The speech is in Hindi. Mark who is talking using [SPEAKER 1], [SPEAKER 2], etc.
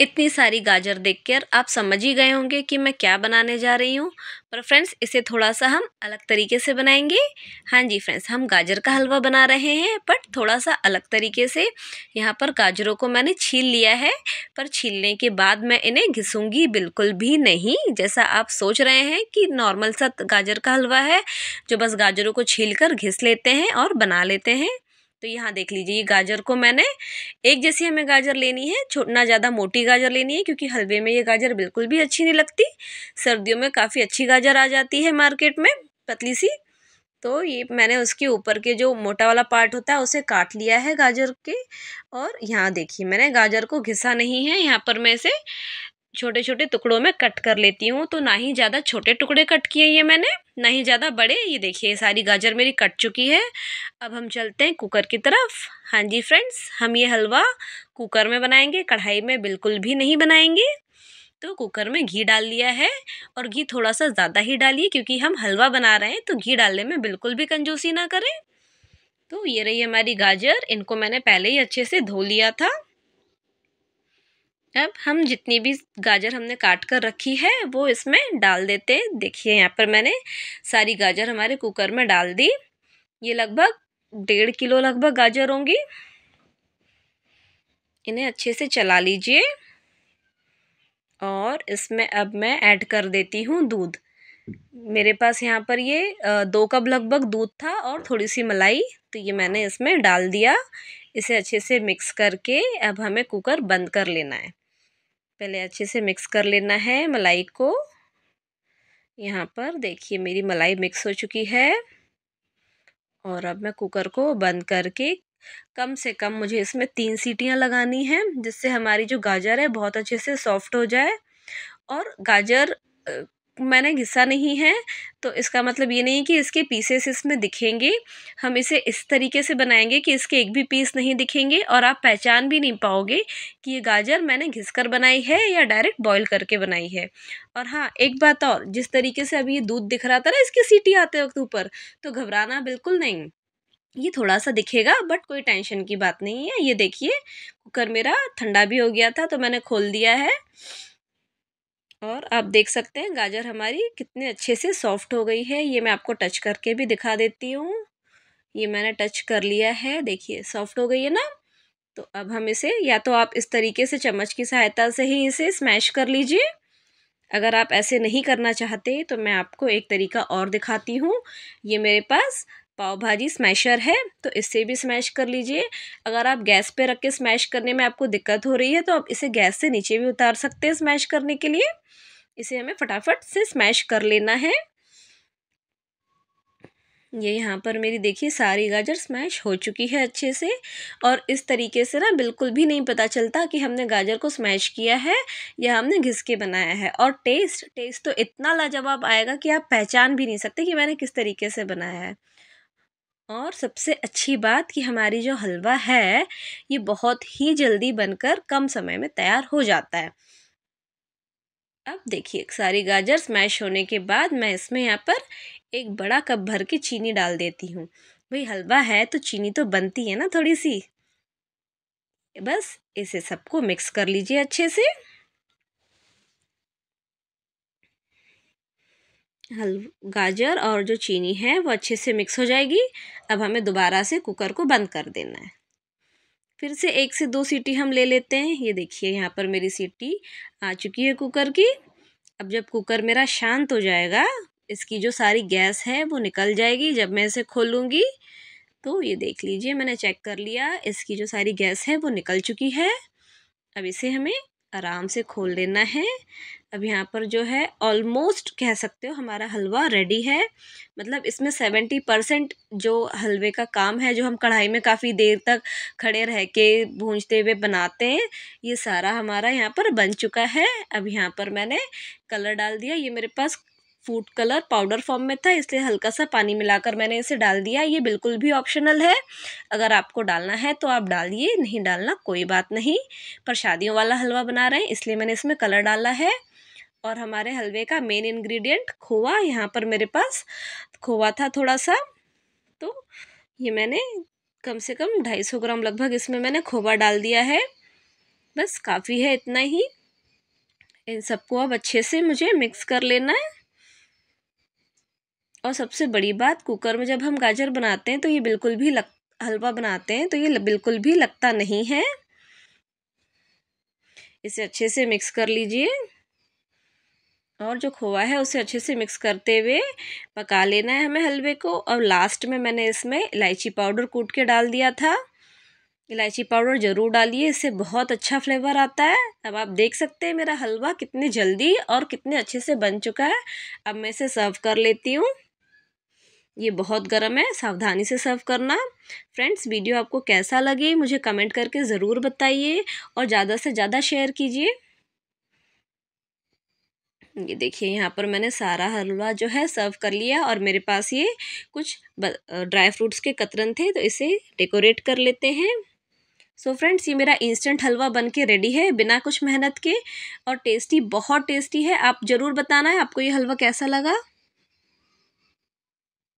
[SPEAKER 1] इतनी सारी गाजर देखकर आप समझ ही गए होंगे कि मैं क्या बनाने जा रही हूँ पर फ्रेंड्स इसे थोड़ा सा हम अलग तरीके से बनाएंगे हाँ जी फ्रेंड्स हम गाजर का हलवा बना रहे हैं बट थोड़ा सा अलग तरीके से यहाँ पर गाजरों को मैंने छील लिया है पर छीलने के बाद मैं इन्हें घिसूँगी बिल्कुल भी नहीं जैसा आप सोच रहे हैं कि नॉर्मल सा गाजर का हलवा है जो बस गाजरों को छील कर घिस लेते हैं और बना लेते हैं तो यहाँ देख लीजिए ये गाजर को मैंने एक जैसी हमें गाजर लेनी है छोटना ज़्यादा मोटी गाजर लेनी है क्योंकि हलवे में ये गाजर बिल्कुल भी अच्छी नहीं लगती सर्दियों में काफ़ी अच्छी गाजर आ जाती है मार्केट में पतली सी तो ये मैंने उसके ऊपर के जो मोटा वाला पार्ट होता है उसे काट लिया है गाजर के और यहाँ देखिए मैंने गाजर को घिसा नहीं है यहाँ पर मैं इसे छोटे छोटे टुकड़ों में कट कर लेती हूँ तो ना ही ज़्यादा छोटे टुकड़े कट किए ये मैंने ना ही ज़्यादा बड़े ये देखिए सारी गाजर मेरी कट चुकी है अब हम चलते हैं कुकर की तरफ हाँ जी फ्रेंड्स हम ये हलवा कुकर में बनाएंगे कढ़ाई में बिल्कुल भी नहीं बनाएंगे तो कुकर में घी डाल लिया है और घी थोड़ा सा ज़्यादा ही डालिए क्योंकि हम हलवा बना रहे हैं तो घी डालने में बिल्कुल भी कंजूसी ना करें तो ये रही हमारी गाजर इनको मैंने पहले ही अच्छे से धो लिया था अब हम जितनी भी गाजर हमने काट कर रखी है वो इसमें डाल देते हैं देखिए यहाँ पर मैंने सारी गाजर हमारे कुकर में डाल दी ये लगभग डेढ़ किलो लगभग गाजर होंगी इन्हें अच्छे से चला लीजिए और इसमें अब मैं ऐड कर देती हूँ दूध मेरे पास यहाँ पर ये दो कप लगभग दूध था और थोड़ी सी मलाई तो ये मैंने इसमें डाल दिया इसे अच्छे से मिक्स करके अब हमें कुकर बंद कर लेना है पहले अच्छे से मिक्स कर लेना है मलाई को यहाँ पर देखिए मेरी मलाई मिक्स हो चुकी है और अब मैं कुकर को बंद करके कम से कम मुझे इसमें तीन सीटियाँ लगानी हैं जिससे हमारी जो गाजर है बहुत अच्छे से सॉफ्ट हो जाए और गाजर मैंने घिसा नहीं है तो इसका मतलब ये नहीं कि इसके पीसेस इसमें दिखेंगे हम इसे इस तरीके से बनाएंगे कि इसके एक भी पीस नहीं दिखेंगे और आप पहचान भी नहीं पाओगे कि ये गाजर मैंने घिस कर बनाई है या डायरेक्ट बॉईल करके बनाई है और हाँ एक बात और जिस तरीके से अभी ये दूध दिख रहा था ना इसकी सीटी आते वक्त ऊपर तो घबराना बिल्कुल नहीं ये थोड़ा सा दिखेगा बट कोई टेंशन की बात नहीं है ये देखिए कुकर मेरा ठंडा भी हो गया था तो मैंने खोल दिया है और आप देख सकते हैं गाजर हमारी कितने अच्छे से सॉफ्ट हो गई है ये मैं आपको टच करके भी दिखा देती हूँ ये मैंने टच कर लिया है देखिए सॉफ्ट हो गई है ना तो अब हम इसे या तो आप इस तरीके से चम्मच की सहायता से ही इसे स्मैश कर लीजिए अगर आप ऐसे नहीं करना चाहते तो मैं आपको एक तरीका और दिखाती हूँ ये मेरे पास पाव भाजी स्मैशर है तो इससे भी स्मैश कर लीजिए अगर आप गैस पे रख के स्मैश करने में आपको दिक्कत हो रही है तो आप इसे गैस से नीचे भी उतार सकते हैं स्मैश करने के लिए इसे हमें फटाफट से स्मैश कर लेना है ये यहाँ पर मेरी देखिए सारी गाजर स्मैश हो चुकी है अच्छे से और इस तरीके से ना बिल्कुल भी नहीं पता चलता कि हमने गाजर को स्मैश किया है या हमने घिस के बनाया है और टेस्ट टेस्ट तो इतना लाजवाब आएगा कि आप पहचान भी नहीं सकते कि मैंने किस तरीके से बनाया है और सबसे अच्छी बात कि हमारी जो हलवा है ये बहुत ही जल्दी बनकर कम समय में तैयार हो जाता है अब देखिए सारी गाजर स्मैश होने के बाद मैं इसमें यहाँ पर एक बड़ा कप भर के चीनी डाल देती हूँ भाई हलवा है तो चीनी तो बनती है ना थोड़ी सी बस इसे सबको मिक्स कर लीजिए अच्छे से हल गाजर और जो चीनी है वो अच्छे से मिक्स हो जाएगी अब हमें दोबारा से कुकर को बंद कर देना है फिर से एक से दो सीटी हम ले लेते हैं ये देखिए यहाँ पर मेरी सीटी आ चुकी है कुकर की अब जब कुकर मेरा शांत हो जाएगा इसकी जो सारी गैस है वो निकल जाएगी जब मैं इसे खोलूँगी तो ये देख लीजिए मैंने चेक कर लिया इसकी जो सारी गैस है वो निकल चुकी है अब इसे हमें आराम से खोल लेना है अब यहाँ पर जो है ऑलमोस्ट कह सकते हो हमारा हलवा रेडी है मतलब इसमें सेवेंटी परसेंट जो हलवे का काम है जो हम कढ़ाई में काफ़ी देर तक खड़े रह के भूंजते हुए बनाते हैं ये सारा हमारा यहाँ पर बन चुका है अब यहाँ पर मैंने कलर डाल दिया ये मेरे पास फूड कलर पाउडर फॉर्म में था इसलिए हल्का सा पानी मिलाकर मैंने इसे डाल दिया ये बिल्कुल भी ऑप्शनल है अगर आपको डालना है तो आप डालिए नहीं डालना कोई बात नहीं पर शादियों वाला हलवा बना रहे हैं इसलिए मैंने इसमें कलर डाला है और हमारे हलवे का मेन इंग्रेडिएंट खोवा यहाँ पर मेरे पास खोवा था थोड़ा सा तो ये मैंने कम से कम ढाई सौ ग्राम लगभग इसमें मैंने खोवा डाल दिया है बस काफ़ी है इतना ही इन सबको अब अच्छे से मुझे मिक्स कर लेना है और सबसे बड़ी बात कुकर में जब हम गाजर बनाते हैं तो ये बिल्कुल भी लग हलवा बनाते हैं तो ये बिल्कुल भी लगता नहीं है इसे अच्छे से मिक्स कर लीजिए और जो खोआ है उसे अच्छे से मिक्स करते हुए पका लेना है हमें हलवे को और लास्ट में मैंने इसमें इलायची पाउडर कूट के डाल दिया था इलायची पाउडर ज़रूर डालिए इससे बहुत अच्छा फ्लेवर आता है अब आप देख सकते हैं मेरा हलवा कितने जल्दी और कितने अच्छे से बन चुका है अब मैं इसे सर्व कर लेती हूँ ये बहुत गर्म है सावधानी से सर्व करना फ्रेंड्स वीडियो आपको कैसा लगे मुझे कमेंट करके ज़रूर बताइए और ज़्यादा से ज़्यादा शेयर कीजिए ये देखिए यहाँ पर मैंने सारा हलवा जो है सर्व कर लिया और मेरे पास ये कुछ ड्राई फ्रूट्स के कतरन थे तो इसे डेकोरेट कर लेते हैं सो so फ्रेंड्स ये मेरा इंस्टेंट हलवा बन के रेडी है बिना कुछ मेहनत के और टेस्टी बहुत टेस्टी है आप ज़रूर बताना है आपको ये हलवा कैसा लगा